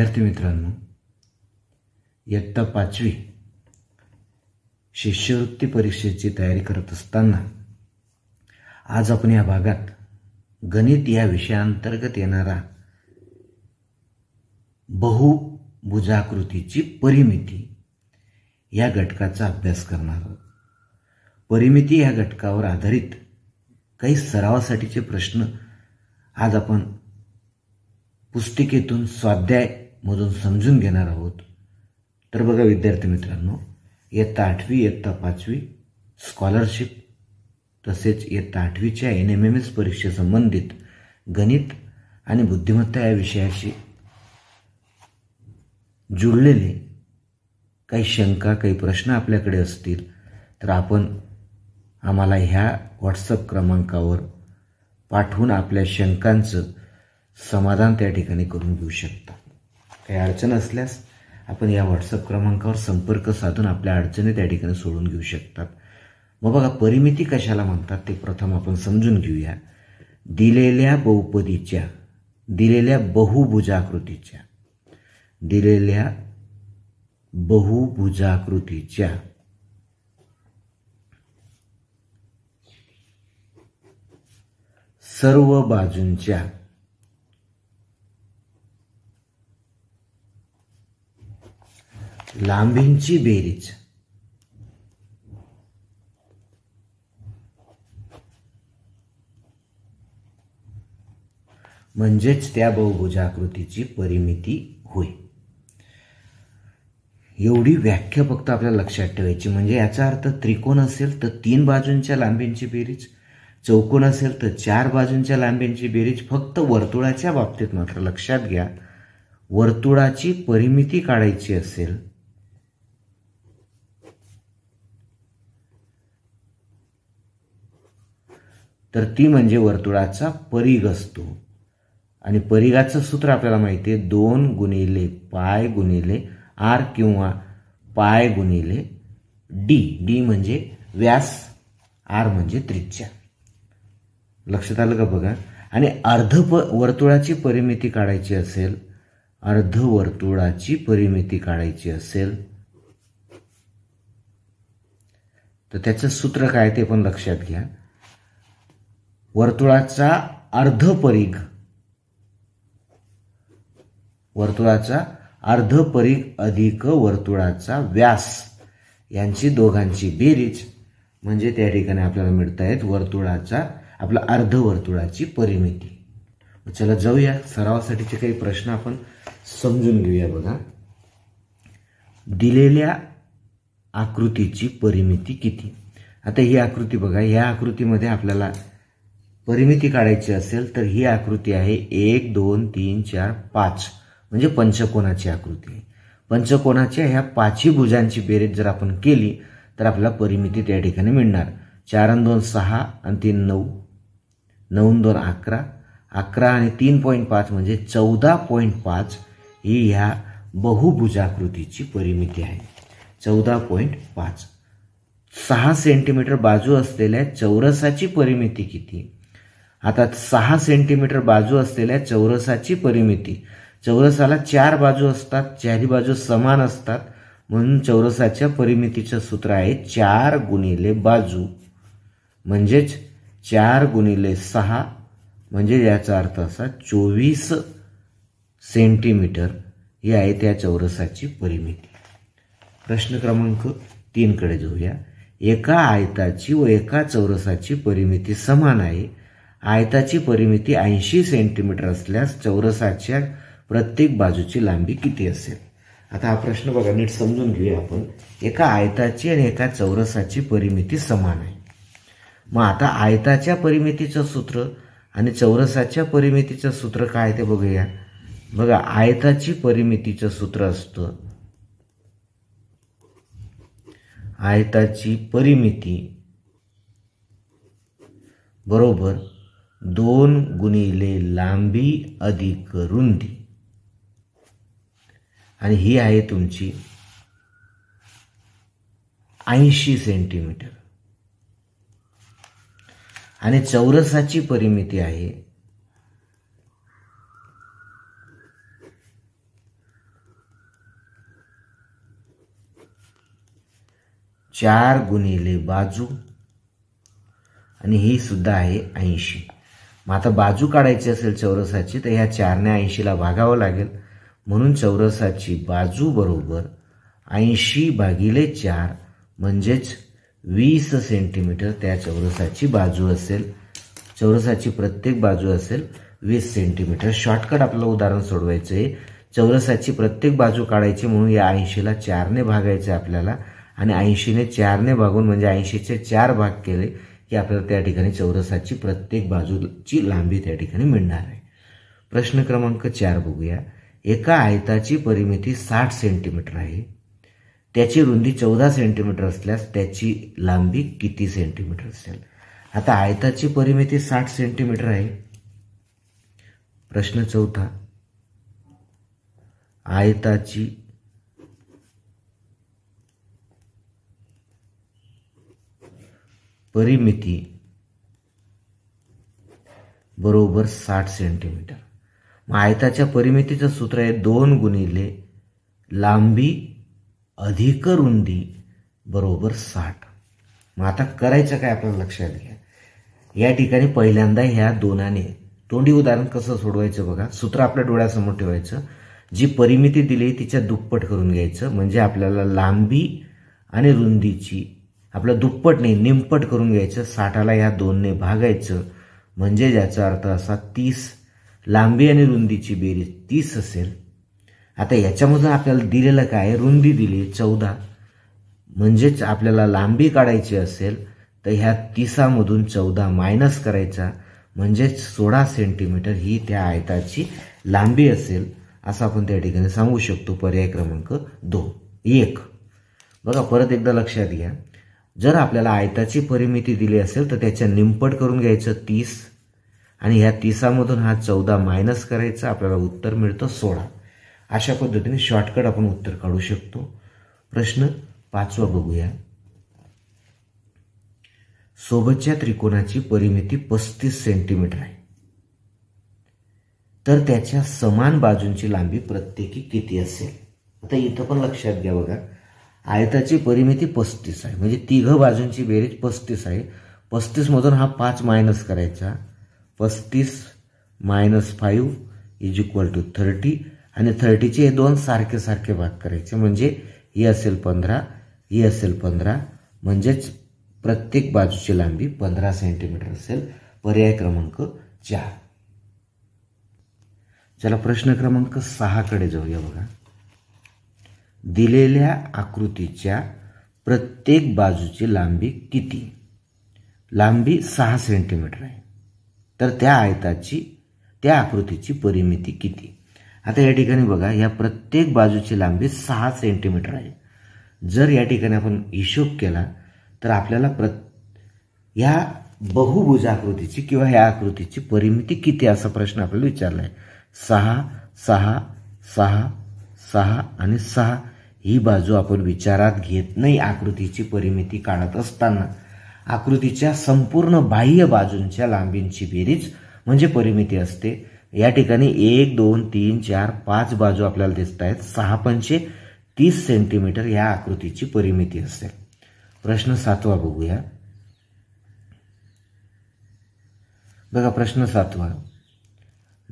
विद्यार्थी मित्रांनो इयत्ता पाचवी शिष्यवृत्ती परीक्षेची तयारी करत असताना आज आपण या भागात गणित या विषयाअंतर्गत येणारा बहुभुजाकृतीची परिमिती या घटकाचा अभ्यास करणार आहोत परिमिती या घटकावर आधारित काही सरावासाठीचे प्रश्न आज आपण पुस्तिकेतून स्वाध्याय मधून समजून घेणार आहोत तर बघा विद्यार्थी मित्रांनो इयत्ता आठवी इयत्ता पाचवी स्कॉलरशिप तसेच इयत्ता आठवीच्या एन एम एम एस परीक्षेसंबंधित गणित आणि बुद्धिमत्ता या विषयाशी जुळलेले काही शंका काही प्रश्न आपल्याकडे असतील तर आपण आम्हाला ह्या व्हॉट्सअप क्रमांकावर पाठवून आपल्या शंकांचं समाधान त्या ठिकाणी करून घेऊ शकता काही अडचण असल्यास आपण या व्हॉट्सअप क्रमांकावर संपर्क साधून आपल्या अडचणी त्या ठिकाणी सोडून घेऊ शकतात मग बघा परिमिती कशाला म्हणतात ते प्रथम आपण समजून घेऊया दिलेल्या बहुपदीच्या दिलेल्या बहुभुजाकृतीच्या दिलेल्या बहुभुजाकृतीच्या सर्व बाजूंच्या लांबींची बेरीज म्हणजेच त्या बहुभुजाकृतीची परिमिती होय एवढी व्याख्या फक्त आपल्याला लक्षात ठेवायची म्हणजे याचा अर्थ त्रिकोण असेल तर तीन बाजूंच्या लांबींची बेरीज चौकोन असेल तर चार बाजूंच्या लांबींची बेरीज फक्त वर्तुळाच्या बाबतीत मात्र लक्षात घ्या वर्तुळाची परिमिती काढायची असेल तर ती म्हणजे वर्तुळाचा परिघ असतो आणि परिघाचं सूत्र आपल्याला माहिती आहे दोन गुणिले पाय गुणिले आर किंवा पाय गुणिले डी डी म्हणजे व्यास आर म्हणजे त्रिज्या लक्षात आलं का बघा आणि अर्ध प वर्तुळाची परिमिती काढायची असेल अर्ध वर्तुळाची परिमिती काढायची असेल तर त्याचं सूत्र काय ते पण लक्षात घ्या वर्तुळाचा अर्ध परीघ वर्तुळाचा अर्ध अधिक वर्तुळाचा व्यास यांची दोघांची बेरीज म्हणजे त्या ठिकाणी आपल्याला मिळत आहेत वर्तुळाचा आपला अर्ध वर्तुळाची परिमिती चला जाऊया सरावासाठीचे काही प्रश्न आपण समजून घेऊया बघा दिलेल्या आकृतीची परिमिती किती आता ही आकृती बघा या आकृतीमध्ये आपल्याला परिमिती काढायची असेल तर ही आकृती आहे एक दोन तीन चार पाच म्हणजे पंचकोनाची आकृती आहे ह्या पाचही भुजांची बेरीज जर आपण केली तर आपल्याला परिमिती त्या ठिकाणी मिळणार चार दोन सहा आणि तीन नऊ नऊ दोन अकरा अकरा आणि तीन पॉईंट पाच म्हणजे चौदा पॉईंट पाच ही ह्या बहुभुजाकृतीची परिमिती आहे चौदा पॉईंट पाच सहा सेंटीमीटर बाजू असलेल्या चौरसाची परिमिती किती हातात सहा सेंटीमीटर बाजू असलेल्या चौरसाची परिमिती चौरसाला चार बाजू असतात चारही बाजू समान असतात म्हणून चौरसाच्या परिमितीचं सूत्र आहे चार गुणिले बाजू म्हणजेच चार गुणिले सहा म्हणजे याचा अर्थ असा चोवीस सेंटीमीटर ही आहे त्या चौरसाची परिमिती प्रश्न क्रमांक तीनकडे जाऊया एका आयताची व एका चौरसाची परिमिती समान आहे आयताची परिमिती ऐंशी सेंटीमीटर असल्यास चौरसाच्या प्रत्येक बाजूची लांबी किती असेल आता हा प्रश्न बघा नीट समजून घेऊया आपण एका आयताची आणि एका चौरसाची परिमिती समान आहे मग आता आयताच्या परिमितीचं सूत्र आणि चौरसाच्या परिमितीचं सूत्र काय ते बघूया बघा आयताची परिमितीचं सूत्र असतं आयताची परिमिती बरोबर दोन गुणिले लांबी अधिक रुंदी आणि ही आहे तुमची ऐंशी सेंटीमीटर आणि चौरसाची परिमिती आहे चार गुणिले बाजू आणि ही सुद्धा आहे ऐंशी मग आता बाजू काढायची असेल चौरसाची तर ह्या चारने ऐंशीला भागावं लागेल म्हणून चौरसाची बाजू बरोबर ऐंशी भागिले चार म्हणजेच वीस सेंटीमीटर त्या चौरसाची बाजू असेल चौरसाची प्रत्येक बाजू असेल वीस सेंटीमीटर शॉर्टकट आपलं उदाहरण सोडवायचं आहे चौरसाची प्रत्येक बाजू काढायची म्हणून या ऐंशीला चारने भागायचं आपल्याला आणि ऐंशीने चारने भागून म्हणजे ऐंशीचे चार भाग केले की आपल्याला त्या ठिकाणी चौरसाची प्रत्येक बाजूची लांबी त्या ठिकाणी मिळणार आहे प्रश्न क्रमांक चार बघूया एका आयताची परिमिती साठ सेंटीमीटर आहे त्याची रुंदी चौदा सेंटीमीटर असल्यास त्याची लांबी किती सेंटीमीटर असेल आता आयताची परिमिती साठ सेंटीमीटर आहे प्रश्न चौथा आयताची परिमिती बरोबर साठ सेंटीमीटर मग आयताच्या परिमितीचं सूत्र आहे दोन गुणिले लांबी अधिक रुंदी बरोबर साठ मग आता करायचं काय आपल्याला लक्षात घ्या या ठिकाणी पहिल्यांदा ह्या दोनाने तोंडी उदाहरण कसं सोडवायचं बघा सूत्र आपल्या डोळ्यासमोर ठेवायचं जी परिमिती दिली तिच्या दुप्पट करून घ्यायचं म्हणजे आपल्याला लांबी आणि रुंदीची आपलं दुप्पट नाही निमपट करून घ्यायचं साठाला ह्या दोनने भागायचं म्हणजे ज्याचा अर्थ असा तीस लांबी आणि रुंदीची बेरीज तीस असेल आता याच्यामधून आपल्याला दिलेलं काय रुंदी दिली चौदा म्हणजेच आपल्याला लांबी काढायची असेल तर ह्या तिसामधून चौदा मायनस करायचा म्हणजेच सोळा सेंटीमीटर ही त्या आयताची लांबी असेल असं आपण त्या ठिकाणी सांगू शकतो पर्याय क्रमांक दोन एक बघा परत एकदा लक्षात घ्या जर आपल्याला आयताची परिमिती दिली असेल तर त्याच्या निंपट करून घ्यायचं तीस आणि ह्या तीसामधून हा चौदा मायनस करायचा आपल्याला उत्तर मिळतं सोळा अशा पद्धतीने शॉर्टकट आपण उत्तर काढू शकतो प्रश्न पाचवा बघूया सोबतच्या त्रिकोणाची परिमिती पस्तीस सेंटीमीटर आहे तर त्याच्या समान बाजूंची लांबी प्रत्येकी किती असेल आता इथं पण लक्षात घ्या बघा आयताची परिमिती पस्तीस आहे म्हणजे तिघं बाजूंची बेरीज पस्तीस आहे पस्तीसमधून हा पाच मायनस करायचा पस्तीस minus five is equal to thirty आणि थर्टीचे हे दोन सारखे सारखे भाग करायचे म्हणजे ही असेल पंधरा ही असेल पंधरा म्हणजेच प्रत्येक बाजूची लांबी पंधरा सेंटीमीटर असेल पर्याय क्रमांक चार चला प्रश्न क्रमांक सहाकडे जाऊया बघा दिलेल्या आकृतीच्या प्रत्येक बाजूची लांबी किती लांबी सहा सेंटीमीटर आहे तर त्या आयताची त्या आकृतीची परिमिती किती आता या ठिकाणी बघा या प्रत्येक बाजूची लांबी सहा सेंटीमीटर आहे जर या ठिकाणी आपण हिशोब केला तर आपल्याला प्र या आकृतीची किंवा ह्या आकृतीची परिमिती किती असा प्रश्न आपल्याला विचारला आहे सहा सहा सहा सहा आणि सहा ही बाजू आपण विचारात घेत नाही आकृतीची परिमिती काढत असताना आकृतीच्या संपूर्ण बाह्य बाजूंच्या लांबींची बेरीज म्हणजे परिमिती असते या ठिकाणी एक दोन तीन चार पाच बाजू आपल्याला दिसत आहेत सहा पंचे तीस सेंटीमीटर या आकृतीची परिमिती असेल प्रश्न सातवा बघूया बघा प्रश्न सातवा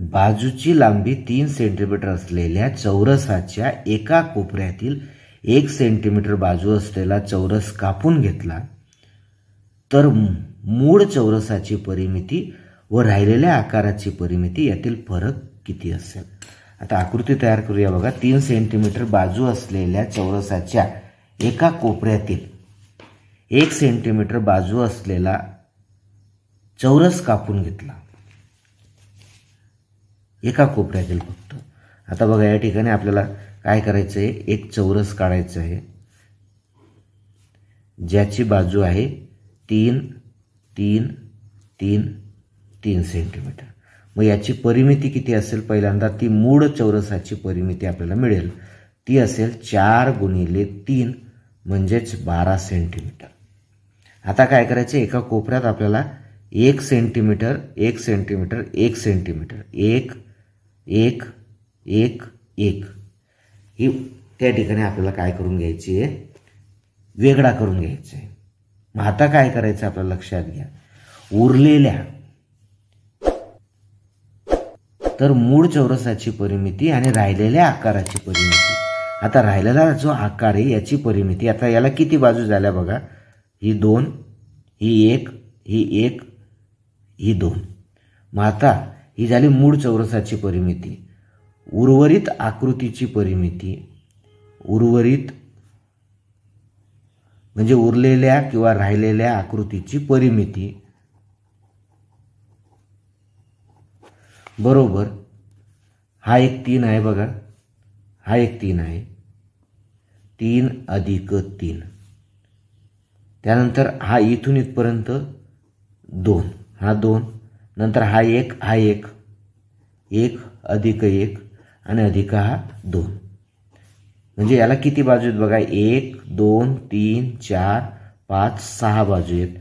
बाजूची लांबी तीन सेंटीमीटर असलेल्या चौरसाच्या एका कोपऱ्यातील एक सेंटीमीटर बाजू असलेला चौरस कापून घेतला तर मूळ चौरसाची परिमिती व राहिलेल्या आकाराची परिमिती यातील फरक किती असेल आता आकृती तयार करूया बघा तीन सेंटीमीटर बाजू असलेल्या चौरसाच्या एका कोपऱ्यातील एक सेंटीमीटर बाजू असलेला चौरस कापून घेतला एका कोपऱ्यातील फक्त आता बघा या ठिकाणी आपल्याला काय करायचं आहे एक चौरस काढायचं आहे ज्याची बाजू आहे तीन तीन तीन तीन सेंटीमीटर मग याची परिमिती किती असेल पहिल्यांदा ती मूळ चौरसाची परिमिती आपल्याला मिळेल ती असेल चार गुणिले तीन म्हणजेच बारा सेंटीमीटर आता काय करायचं एका कोपऱ्यात आपल्याला एक सेंटीमीटर एक सेंटीमीटर एक सेंटीमीटर एक एक एक एक ही त्या ठिकाणी आपल्याला काय करून घ्यायची आहे वेगळा करून घ्यायचा आहे मग आता काय करायचं आपल्याला लक्षात घ्या उरलेल्या तर मूळ चौरसाची परिमिती आणि राहिलेल्या आकाराची परिमिती आता राहिलेला जो आकार आहे याची परिमिती आता याला किती बाजू झाल्या बघा ही दोन ही एक ही एक ही दोन मग आता ही झाली मूळ चौरसाची परिमिती उर्वरित आकृतीची परिमिती उर्वरित म्हणजे उरलेल्या किंवा राहिलेल्या आकृतीची परिमिती बरोबर हा एक तीन आहे बघा हा एक तीन आहे तीन अधिक तीन त्यानंतर हा इथून इथपर्यंत दोन हा दोन नंतर हा एक हा एक एक अधिक एक आणि अधिक हा दोन म्हणजे याला किती बाजू आहेत बघा एक दोन तीन चार पाच सहा बाजू आहेत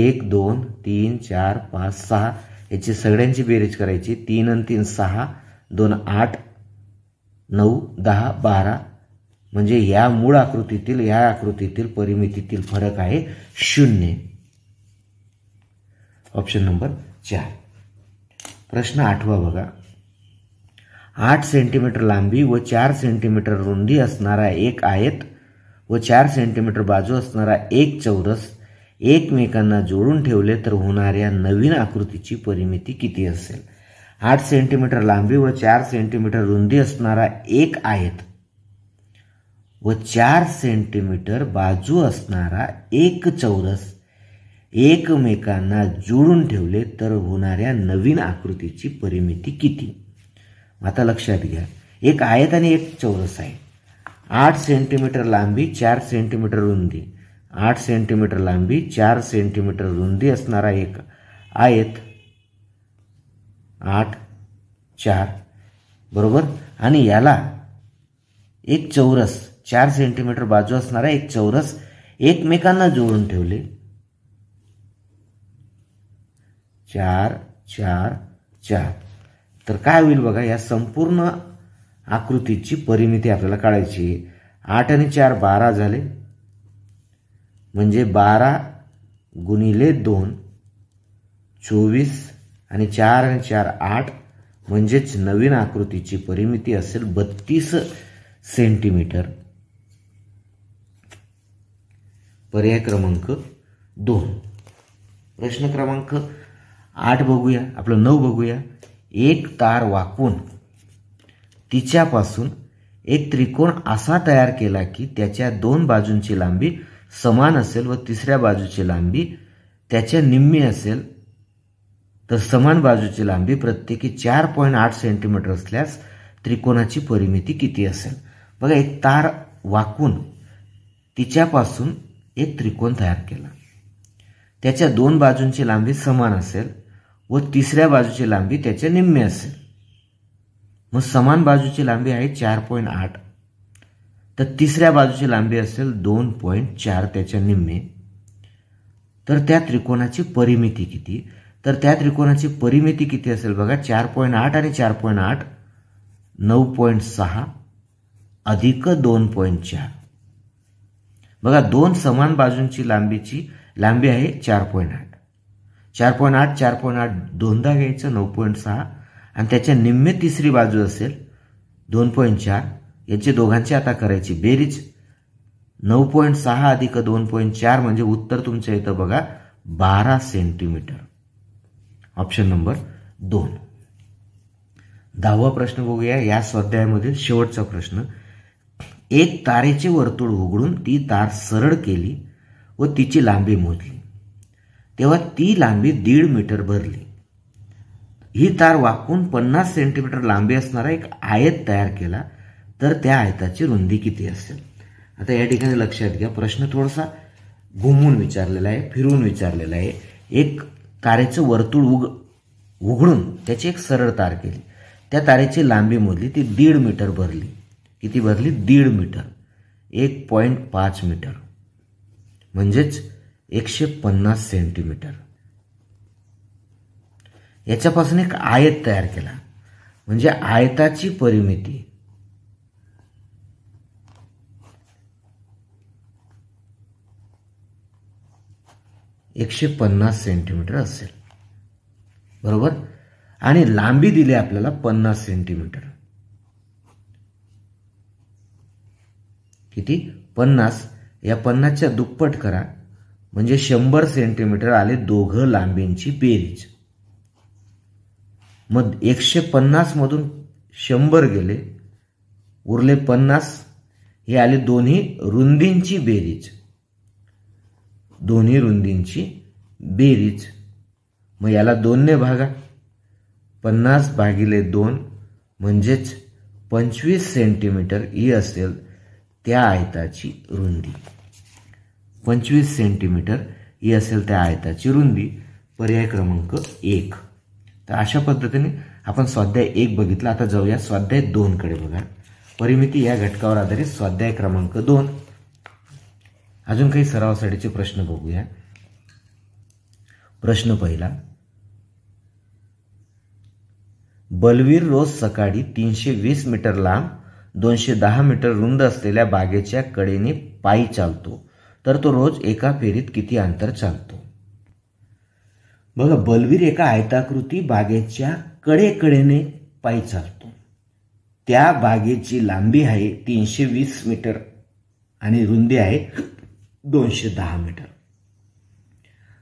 एक दोन तीन चार पाच सहा याची सगळ्यांची बेरीज करायची तीन आणि तीन सहा दोन आठ नऊ दहा बारा म्हणजे या मूळ आकृतीतील या आकृतीतील परिमितीतील फरक आहे शून्य ऑप्शन नंबर चार प्रश्न आठवा बघा आठ सेंटीमीटर लांबी व चार सेंटीमीटर रुंदी असणारा एक आयत व चार सेंटीमीटर बाजू असणारा एक चौरस एकमेकांना जोडून ठेवले तर होणाऱ्या नवीन आकृतीची परिमिती किती असेल आठ सेंटीमीटर लांबी व चार सेंटीमीटर रुंदी असणारा एक आयत व चार सेंटीमीटर बाजू असणारा एक चौरस एकमेकांना जोडून ठेवले तर होणाऱ्या नवीन आकृतीची परिमिती किती आता लक्षात घ्या एक आयत आणि एक चौरस आहे आठ सेंटीमीटर लांबी चार सेंटीमीटर रुंदी आठ सेंटीमीटर लांबी चार सेंटीमीटर रुंदी असणारा एक आयत आठ चार बरोबर आणि याला एक चौरस चार सेंटीमीटर बाजू असणारा एक चौरस एकमेकांना जोडून ठेवले चार चार चार तर काय होईल बघा या संपूर्ण आकृतीची परिमिती आपल्याला काढायची आठ आणि चार बारा झाले म्हणजे बारा गुणिले दोन चोवीस आणि चार आणि चार आठ म्हणजेच नवीन आकृतीची परिमिती असेल बत्तीस सेंटीमीटर पर्याय क्रमांक दोन प्रश्न क्रमांक आठ बघूया आपलं नऊ बघूया एक तार वाकून तिच्यापासून एक त्रिकोण असा तयार केला की त्याच्या दोन बाजूंची लांबी समान असेल व तिसऱ्या बाजूची लांबी त्याच्या निम्मी असेल तर समान बाजूची लांबी प्रत्येकी चार पॉईंट आठ सेंटीमीटर असल्यास त्रिकोणाची परिमिती किती असेल बघा एक तार वाकून तिच्यापासून एक त्रिकोण तयार केला त्याच्या दोन बाजूंची लांबी समान असेल व तिसऱ्या बाजूची लांबी त्याच्या निम्मे असेल मग समान बाजूची लांबी आहे चार पॉईंट आठ तर तिसऱ्या बाजूची लांबी असेल दोन पॉईंट चार त्याच्या निम्मे तर त्या त्रिकोणाची परिमिती किती तर त्या त्रिकोणाची परिमिती किती असेल बघा चार पॉईंट आठ आणि चार पॉईंट आठ नऊ पॉईंट सहा अधिक दोन पॉईंट चार बघा दोन समान बाजूंची लांबीची लांबी आहे चार पॉईंट आठ चार पॉईंट आठ चार पॉईंट आठ दोनदा घ्यायचं नऊ पॉईंट सहा आणि त्याच्या निम्मे तिसरी बाजू असेल दोन पॉईंट चार याचे दोघांचे आता करायची बेरीज नऊ पॉईंट सहा अधिक दोन पॉईंट चार म्हणजे उत्तर तुमच्या इथं बघा बारा सेंटीमीटर ऑप्शन नंबर दोन दहावा प्रश्न बघूया या स्वाध्यायामधील शेवटचा प्रश्न एक तारेचे वर्तुळ उघडून ती तार सरळ केली व तिची लांबी मोजली तेव्हा ती लांबी दीड मीटर भरली ही तार वाकून पन्नास सेंटीमीटर लांबी असणारा एक आयत तयार केला तर त्या आयताची रुंदी किती असेल आता या ठिकाणी लक्षात घ्या प्रश्न थोडासा घुमून विचारलेला आहे फिरून विचारलेला आहे एक तारेचं वर्तुळ उग उघडून त्याची एक सरळ तार केली त्या तारेची लांबी मोजली ती दीड मीटर भरली किती भरली दीड मीटर एक पॉईंट पाच मीटर म्हणजेच एकशे पन्नास सेंटीमीटर याच्यापासून एक आयत तयार केला म्हणजे आयताची परिमिती एकशे पन्नास सेंटीमीटर असेल बरोबर आणि लांबी दिली आपल्याला पन्नास सेंटीमीटर किती पन्नास या पन्नासच्या दुप्पट करा म्हणजे शंभर सेंटीमीटर आले दोघं लांबींची बेरीज मग एकशे पन्नासमधून शंभर गेले उरले पन्नास हे आले दोन्ही रुंदींची बेरीज दोन्ही रुंदींची बेरीज मग याला दोनने भागा पन्नास भागिले दोन म्हणजेच पंचवीस सेंटीमीटर ही असेल त्या आयताची रुंदी पंचवीस सेंटीमीटर ही असेल त्या आयताची रुंदी पर्याय क्रमांक एक तर अशा पद्धतीने आपण स्वाध्याय एक बघितला आता जाऊया स्वाध्याय कडे बघा परिमिती या घटकावर आधारित स्वाध्याय क्रमांक दोन अजून काही सरावासाठीचे प्रश्न बघूया प्रश्न पहिला बलवीर रोज सकाळी तीनशे वीस मीटर लांब दोनशे दहा मीटर रुंद असलेल्या बागेच्या कडेने पायी चालतो तर तो रोज एका फेरीत किती अंतर चालतो बघा बलवीर एका आयताकृती बागेच्या कडेकडेने पायी चालतो त्या बागेची लांबी आहे तीनशे वीस मीटर आणि रुंदी आहे दोनशे दहा मीटर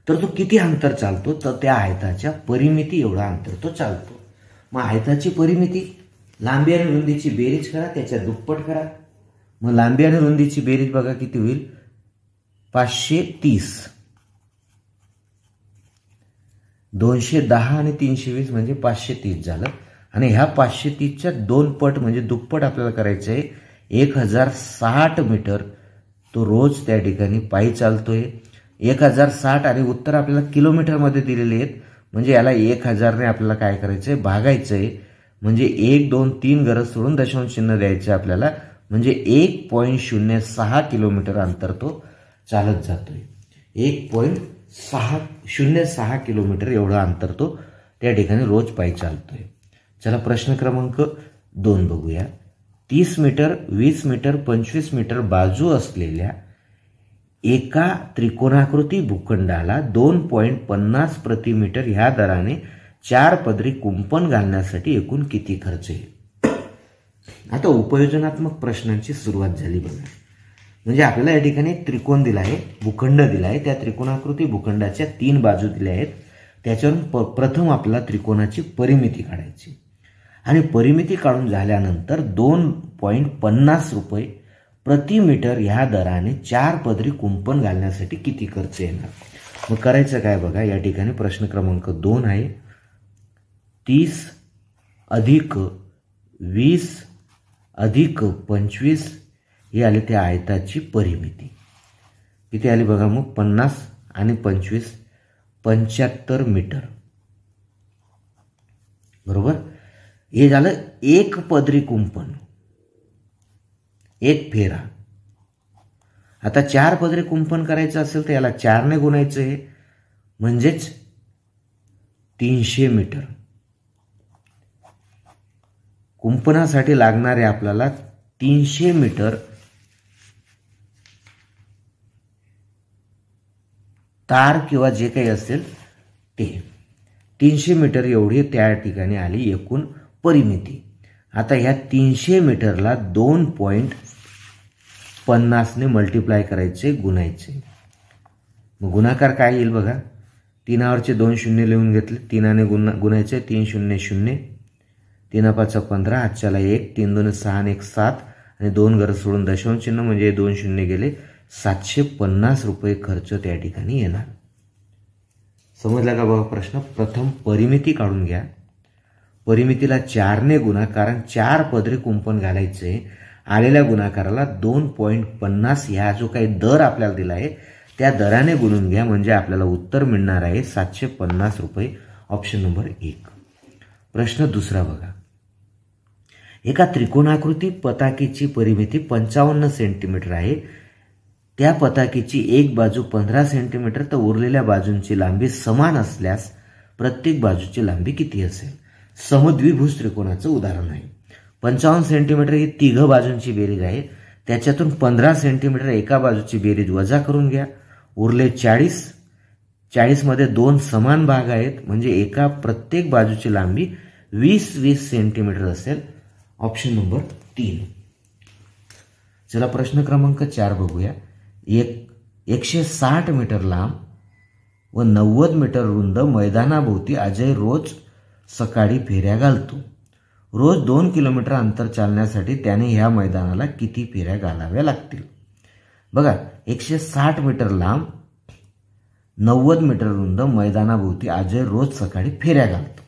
तर तो किती अंतर चालतो तर त्या आयताच्या परिमिती एवढा अंतर तो चालतो मग आयताची परिमिती लांबी आणि रुंदीची बेरीज करा त्याच्या दुप्पट करा मग लांबी आणि रुंदीची बेरीज बघा किती होईल पाचशे तीस दोनशे दहा आणि तीनशे वीस म्हणजे पाचशे तीस झालं आणि ह्या पाचशे तीसच्या दोन पट म्हणजे दुप्पट आपल्याला करायचं आहे एक हजार साठ मीटर तो रोज त्या ठिकाणी पायी चालतोय एक हजार साठ आणि उत्तर आपल्याला किलोमीटरमध्ये दिलेले आहेत म्हणजे याला एक हजारने आपल्याला काय करायचं आहे भागायचं आहे म्हणजे एक दोन तीन गरज सोडून दशांश चिन्ह द्यायचं आपल्याला म्हणजे एक पॉईंट शून्य सहा किलोमीटर अंतर तो चालत जातोय एक पॉईंट सहा शून्य सहा किलोमीटर एवढा अंतर तो त्या ठिकाणी रोज पाय चालतोय चला प्रश्न क्रमांक दोन बघूया तीस मीटर वीस मीटर पंचवीस मीटर बाजू असलेल्या एका त्रिकोणाकृती भूखंडाला दोन पॉईंट पन्नास प्रतिमीटर ह्या दराने चार पदरी कुंपण घालण्यासाठी एकूण किती खर्च येईल आता उपयोजनात्मक प्रश्नांची सुरुवात झाली बघा म्हणजे आपल्याला या ठिकाणी त्रिकोण दिला आहे भूखंड दिला आहे त्या त्रिकोणाकृती भूखंडाच्या तीन बाजू दिल्या आहेत त्याच्यावरून प प्रथम आपल्याला त्रिकोणाची परिमिती काढायची आणि परिमिती काढून झाल्यानंतर दोन पॉईंट पन्नास रुपये प्रति मीटर ह्या दराने चार पदरी कुंपण घालण्यासाठी किती खर्च येणार मग करायचं काय बघा या ठिकाणी प्रश्न क्रमांक दोन आहे तीस अधिक वीस अधिक पंचवीस हे आले ते आयताची परिमिती किती आली बघा मग पन्नास आणि पंचवीस पंच्याहत्तर मीटर बरोबर हे झालं एक पदरी कुंपण एक फेरा आता चार पदरी कुंपण करायचं असेल तर याला चारने गुणायचं हे म्हणजेच तीनशे मीटर कुंपणासाठी लागणारे आपल्याला तीनशे मीटर तार किंवा जे काही असेल ते तीनशे मीटर एवढी त्या ठिकाणी आली एकूण परिमिती आता ह्या तीनशे मीटरला दोन पॉईंट पन्नासने मल्टिप्लाय करायचे गुणायचे मग गुणाकार काय येईल बघा तीनावरचे दोन शून्य लिहून घेतले तीनाने गुन्हा गुणायचे तीन शून्य शून्य तीना पाच पंधरा आजच्याला एक तीन दोन सहा एक सात आणि दोन घर सोडून दशांश चिन्ह म्हणजे दोन शून्य गेले सातशे पन्नास रुपये खर्च त्या ठिकाणी येणार समजला का बाबा प्रश्न प्रथम परिमिती काढून घ्या परिमितीला चारने गुणा कारण चार पदरे कुंपण घालायचे आलेल्या गुणाकाराला दोन पॉईंट पन्नास ह्या जो काही दर आपल्याला दिला आहे त्या दराने गुणून घ्या म्हणजे आपल्याला उत्तर मिळणार आहे सातशे पन्नास रुपये ऑप्शन नंबर एक प्रश्न दुसरा बघा एका त्रिकोणाकृती पताकीची परिमिती पंचावन्न सेंटीमीटर आहे त्या पताकीची एक बाजू पंधरा सेंटीमीटर तर उरलेल्या बाजूंची लांबी समान असल्यास प्रत्येक बाजूची लांबी किती असेल समद्विभुज त्रिकोणाचं उदाहरण आहे पंचावन्न सेंटीमीटर ही तिघ बाजूंची बेरीज आहे त्याच्यातून पंधरा सेंटीमीटर एका बाजूची बेरीज वजा करून घ्या उरले चाळीस चाळीसमध्ये दोन समान भाग आहेत म्हणजे एका प्रत्येक बाजूची लांबी वीस वीस सेंटीमीटर असेल ऑप्शन नंबर तीन चला प्रश्न क्रमांक चार बघूया एक एकशे साठ मीटर लांब व नव्वद मीटर रुंद मैदानाभोवती अजय रोज सकाळी फेऱ्या घालतो रोज दोन किलोमीटर अंतर चालण्यासाठी त्याने ह्या मैदानाला किती फेऱ्या घालाव्या लागतील बघा एकशे साठ मीटर लांब नव्वद मीटर रुंद मैदानाभोवती अजय रोज सकाळी फेऱ्या घालतो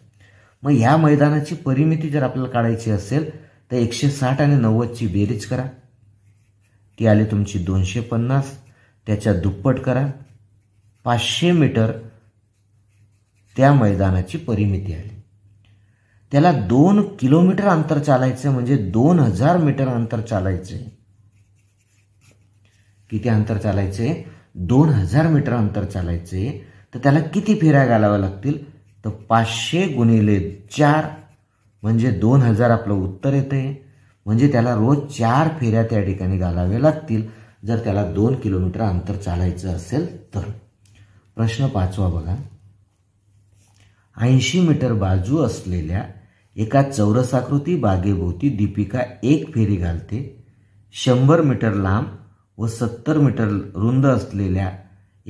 मग ह्या मैदानाची परिमिती जर आपल्याला काढायची असेल तर एकशे साठ आणि नव्वदची बेरीज करा ती आली तुमची दोनशे पन्नास त्याच्या दुप्पट करा पाचशे मीटर त्या मैदानाची परिमिती आली त्याला दोन किलोमीटर अंतर चालायचं म्हणजे दोन हजार मीटर अंतर चालायचे किती अंतर चालायचे दोन हजार मीटर अंतर चालायचे तर त्याला किती फेऱ्या घालाव्या लागतील तर पाचशे गुणिले चार म्हणजे दोन हजार आपलं उत्तर आहे म्हणजे त्याला रोज चार फेऱ्या त्या ठिकाणी घालाव्या लागतील जर त्याला दोन किलोमीटर अंतर चालायचं असेल तर प्रश्न पाचवा बघा ऐंशी मीटर बाजू असलेल्या एका चौरसाकृती बागेभोवती दीपिका एक फेरी घालते शंभर मीटर लांब व सत्तर मीटर रुंद असलेल्या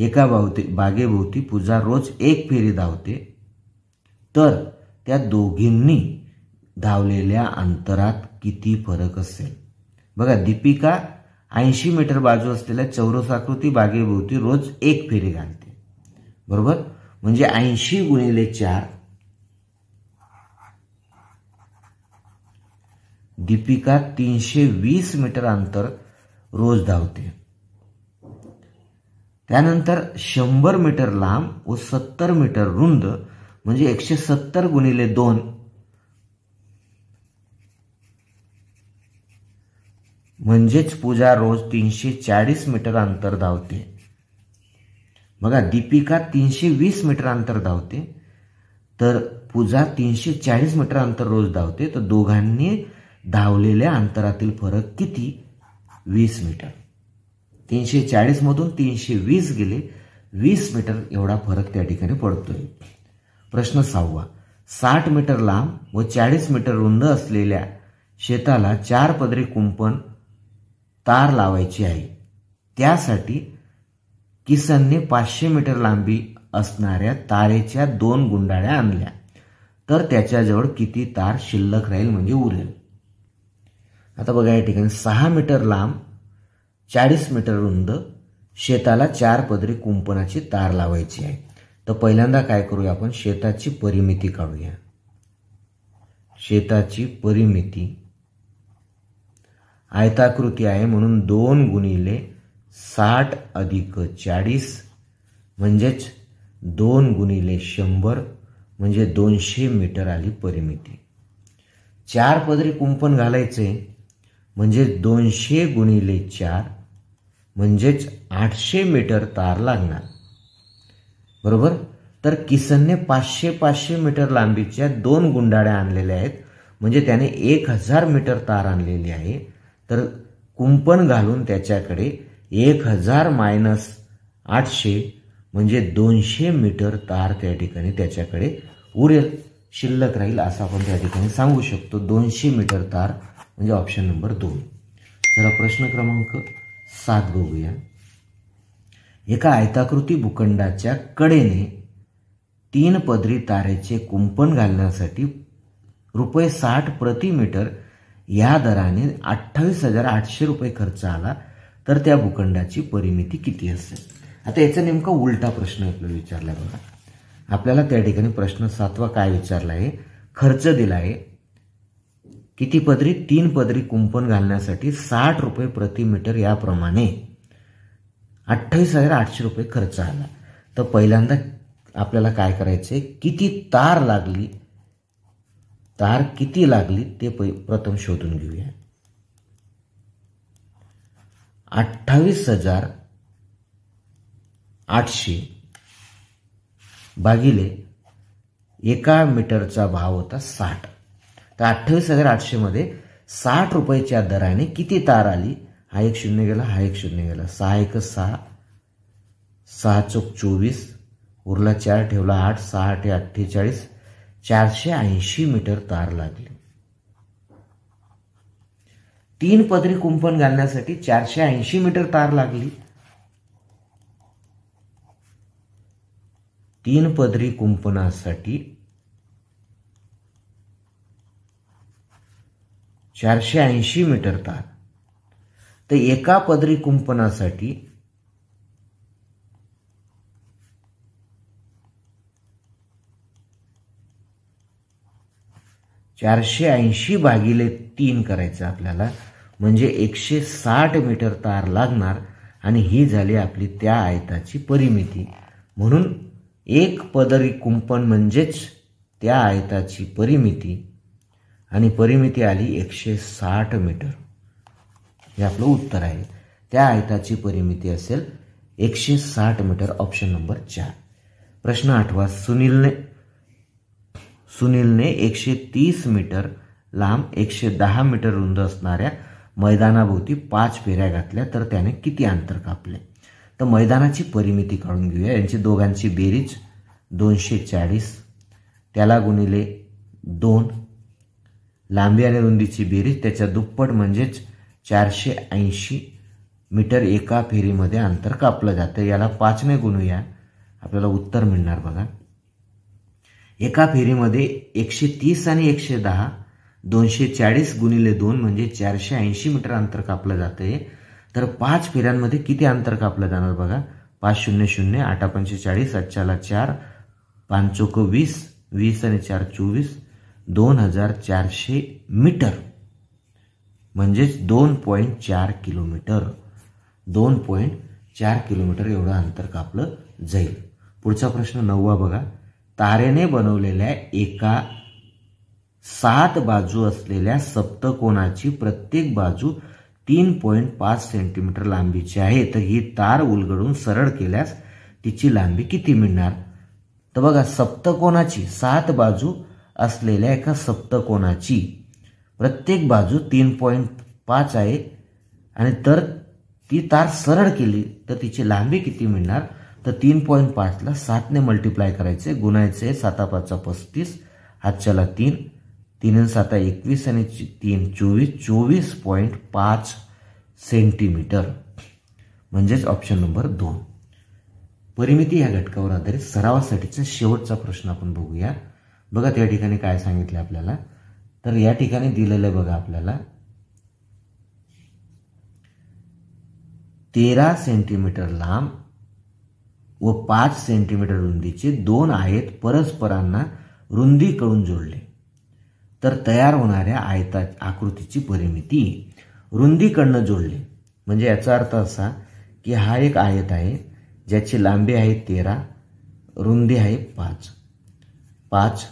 एका भावती बागेभोवती पूजा रोज एक फेरी धावते तर त्या दोघींनी धावलेल्या अंतरात किती फरक असेल बघा दीपिका ऐंशी मीटर बाजू असलेल्या चौरसाकृती बागेभोवती रोज एक फेरी घालते बरोबर म्हणजे ऐंशी गुणिले चार दीपिका तीनशे वीस मीटर अंतर रोज धावते त्यानंतर शंभर मीटर लांब व सत्तर मीटर रुंद म्हणजे एकशे सत्तर गुणिले दोन म्हणजेच पूजा रोज तीनशे चाळीस मीटर अंतर धावते बघा दीपिका तीनशे वीस मीटर अंतर धावते तर पूजा तीनशे चाळीस मीटर अंतर रोज धावते तर दोघांनी धावलेल्या अंतरातील फरक किती वीस मीटर तीनशे मधून तीनशे वीस गेले वीस मीटर एवढा फरक त्या ठिकाणी पडतोय प्रश्न सहावा साठ मीटर लांब व चाळीस मीटर रुंद असलेल्या शेताला चार पदरी कुंपण तार लावायची आहे त्यासाठी किसनने पाचशे मीटर लांबी असणाऱ्या तारेच्या दोन गुंडाळ्या आणल्या तर त्याच्याजवळ किती तार शिल्लक राहील म्हणजे उरेल आता बघा या ठिकाणी सहा मीटर लांब चाळीस मीटर रुंद शेताला चार पदरी कुंपणाची तार लावायची आहे तर पहिल्यांदा काय करूया आपण शेताची परिमिती काढूया शेताची परिमिती आयताकृती आहे म्हणून दोन गुणिले साठ अधिक चाळीस म्हणजेच दोन गुणिले शंभर म्हणजे दोनशे मीटर आली परिमिती चार पदरी कुंपण घालायचे म्हणजे दोनशे गुणिले चार म्हणजेच आठशे मीटर तार लागणार बरोबर तर किसनने पाचशे पाचशे मीटर लांबीच्या दोन गुंडाळ्या आणलेल्या आहेत म्हणजे त्याने एक हजार मीटर तार आणलेली आहे तर कुंपण घालून त्याच्याकडे एक हजार मायनस आठशे म्हणजे दोनशे मीटर तार त्या ठिकाणी त्याच्याकडे उरेल शिल्लक राहील असं आपण त्या ठिकाणी सांगू शकतो दोनशे मीटर तार म्हणजे ऑप्शन नंबर दोन जरा प्रश्न क्रमांक सात बघूया एका आयताकृती भूखंडाच्या कडेने तीन पदरी तारेचे कुंपण घालण्यासाठी रुपये साठ प्रति मीटर या दराने अठ्ठावीस हजार आठशे रुपये खर्च आला तर त्या भूखंडाची परिमिती किती असेल आता याचा नेमका उलटा प्रश्न आपल्याला विचारला बघा आपल्याला त्या ठिकाणी प्रश्न सातवा काय विचारला आहे खर्च दिला आहे किती पदरी तीन पदरी कुंपण घालण्यासाठी साठ रुपये प्रति मीटर याप्रमाणे अठ्ठावीस हजार आठशे रुपये खर्च आला तर पहिल्यांदा आपल्याला काय करायचं आहे किती तार लागली तार किती लागली ते प्रथम शोधून घेऊया अठ्ठावीस हजार आठशे भागिले एका मीटरचा भाव होता साठ तर अठ्ठावीस हजार मध्ये साठ रुपयाच्या दराने किती तार आली हा एक शून्य गेला हा एक शून्य गेला सहा एक सहा सहा चौक चोवीस उरला चार ठेवला आठ सहा आठ अठ्ठेचाळीस चारशे ऐंशी मीटर तार लागली तीन पदरी कुंपण घालण्यासाठी चारशे ऐंशी मीटर तार लागली तीन पदरी कुंपणासाठी चारशे ऐंशी मीटर तार तर एका पदरी कुंपणासाठी चारशे ऐंशी भागिले तीन करायचं आपल्याला म्हणजे एकशे साठ मीटर तार लागणार आणि ही झाली आपली त्या आयताची परिमिती म्हणून एक पदरी कुंपण म्हणजेच त्या आयताची परिमिती आणि परिमिती आली एकशे साठ मीटर हे आपलं उत्तर आहे त्या आयताची परिमिती असेल एकशे साठ मीटर ऑप्शन नंबर चार प्रश्न आठवा सुनीलने सुनीलने एकशे तीस मीटर लांब एकशे दहा मीटर रुंद असणाऱ्या मैदानाभोवती पाच फेऱ्या घातल्या तर त्याने किती अंतर कापले तर मैदानाची परिमिती काढून घेऊया यांची दोघांची बेरीज दोनशे चाळीस त्याला गुणिले दोन लांबी आणि रुंदीची बेरीज त्याच्या दुप्पट म्हणजेच चारशे ऐंशी मीटर एका फेरीमध्ये अंतर कापलं जातं याला पाचने गुणूया आपल्याला उत्तर मिळणार बघा एका फेरीमध्ये एकशे तीस आणि एकशे दहा दोनशे चाळीस गुणिले दोन म्हणजे चारशे ऐंशी मीटर अंतर कापलं जात आहे तर पाच फेऱ्यांमध्ये किती अंतर कापलं जाणार बघा पाच शून्य शून्य आठा चाळीस अच्छाला चार पाच वीस वीस आणि चार चोवीस दोन हजार चारशे मीटर म्हणजेच दोन पॉईंट चार किलोमीटर दोन पॉईंट चार किलोमीटर एवढं अंतर कापलं जाईल पुढचा प्रश्न नववा बघा तारेने बनवलेल्या एका सात बाजू असलेल्या सप्तकोणाची प्रत्येक बाजू तीन पॉइंट पाच सेंटीमीटर लांबीची आहे तर ही तार उलगडून सरळ केल्यास तिची लांबी किती मिळणार तर बघा सप्तकोणाची सात बाजू असलेल्या एका सप्तकोणाची प्रत्येक बाजू तीन पॉईंट पाच आहे आणि तर ती तार सरळ केली तर तिची लांबी किती मिळणार तर तीन पॉईंट पाचला सातने मल्टिप्लाय करायचे गुणायचे साता पाचचा पस्तीस हातच्याला तीन तीन साता एकवीस आणि तीन चोवीस चोवीस पॉईंट पाच सेंटीमीटर म्हणजेच ऑप्शन नंबर दोन परिमिती या घटकावर आधारित सरावासाठीचा शेवटचा प्रश्न आपण बघूया बघा त्या ठिकाणी काय सांगितलं आपल्याला तर या ठिकाणी दिलेलं बघा आपल्याला तेरा सेंटीमीटर लांब व पाच सेंटीमीटर रुंदीचे दोन आयत परस्परांना रुंदी कळून जोडले तर तयार होणाऱ्या आयता आकृतीची परिमिती रुंदीकडनं जोडले म्हणजे याचा अर्थ असा की हा एक आयत आहे ज्याची लांबी आहे तेरा रुंदी आहे पाच पाच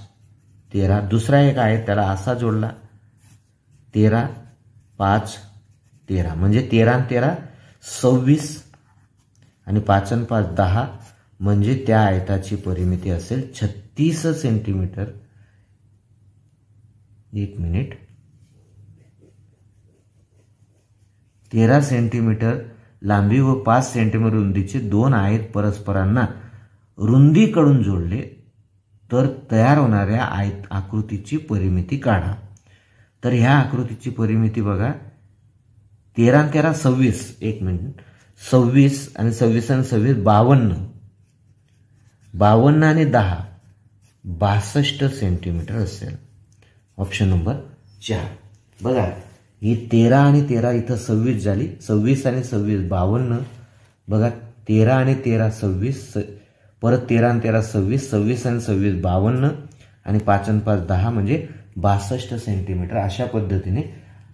तेरा दुसरा एक आयत त्याला असा जोडला तेरा पाच तेरा म्हणजे तेरा तेरा सव्वीस आणि पाचन पाच दहा म्हणजे त्या आयताची परिमिती असेल छत्तीस सेंटीमीटर एक मिनिट तेरा सेंटीमीटर लांबी व पाच सेंटीमीटर रुंदीचे दोन आयत परस्परांना रुंदीकडून जोडले तर तयार होणाऱ्या आयत आकृतीची परिमिती काढा तर ह्या आकृतीची परिमिती बघा तेरा तेरा सव्वीस एक मिनिट सव्वीस आणि सव्वीस आणि सव्वीस बावन्न बावन्न आणि दहा बासष्ट सेंटीमीटर असेल ऑप्शन नंबर चार बघा ही तेरा आणि तेरा इथं सव्वीस झाली सव्वीस आणि सव्वीस बावन्न बघा तेरा आणि तेरा सव्वीस परत तेरा आणि तेरा सव्वीस सव्वीस आणि सव्वीस बावन्न आणि पाच आणि पाच दहा म्हणजे बासष्ट सेंटीमीटर अशा पद्धतीने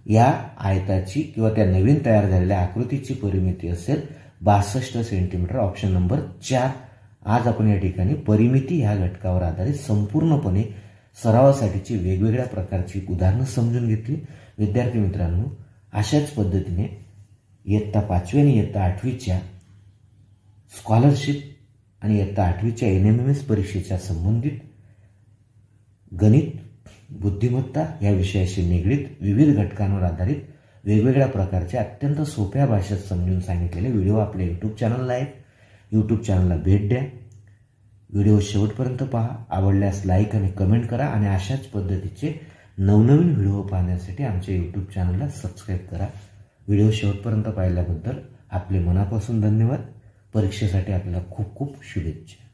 या आयताची किंवा त्या नवीन तयार झालेल्या आकृतीची परिमिती असेल बासष्ट सेंटीमीटर ऑप्शन नंबर चार आज आपण या ठिकाणी परिमिती ह्या घटकावर आधारित संपूर्णपणे सरावासाठीची वेगवेगळ्या प्रकारची उदाहरणं समजून घेतली विद्यार्थी मित्रांनो अशाच पद्धतीने इयत्ता पाचवी आणि इयत्ता आठवीच्या स्कॉलरशिप आणि इयत्ता आठवीच्या एन एम एम एस परीक्षेच्या संबंधित गणित बुद्धिमत्ता या विषयाशी निगडीत विविध घटकांवर आधारित वेगवेगळ्या प्रकारचे अत्यंत सोप्या भाषेत समजून सांगितलेले व्हिडिओ आपल्या यूट्यूब चॅनलला आहेत यूट्यूब चॅनलला भेट द्या व्हिडिओ शेवटपर्यंत पहा आवडल्यास लाईक आणि कमेंट करा आणि अशाच पद्धतीचे नवनवीन व्हिडिओ पाहण्यासाठी आमच्या यूट्यूब चॅनलला सबस्क्राईब करा व्हिडिओ शेवटपर्यंत पाहिल्याबद्दल आपले मनापासून धन्यवाद परीक्षेसाठी आपल्याला खूप खूप शुभेच्छा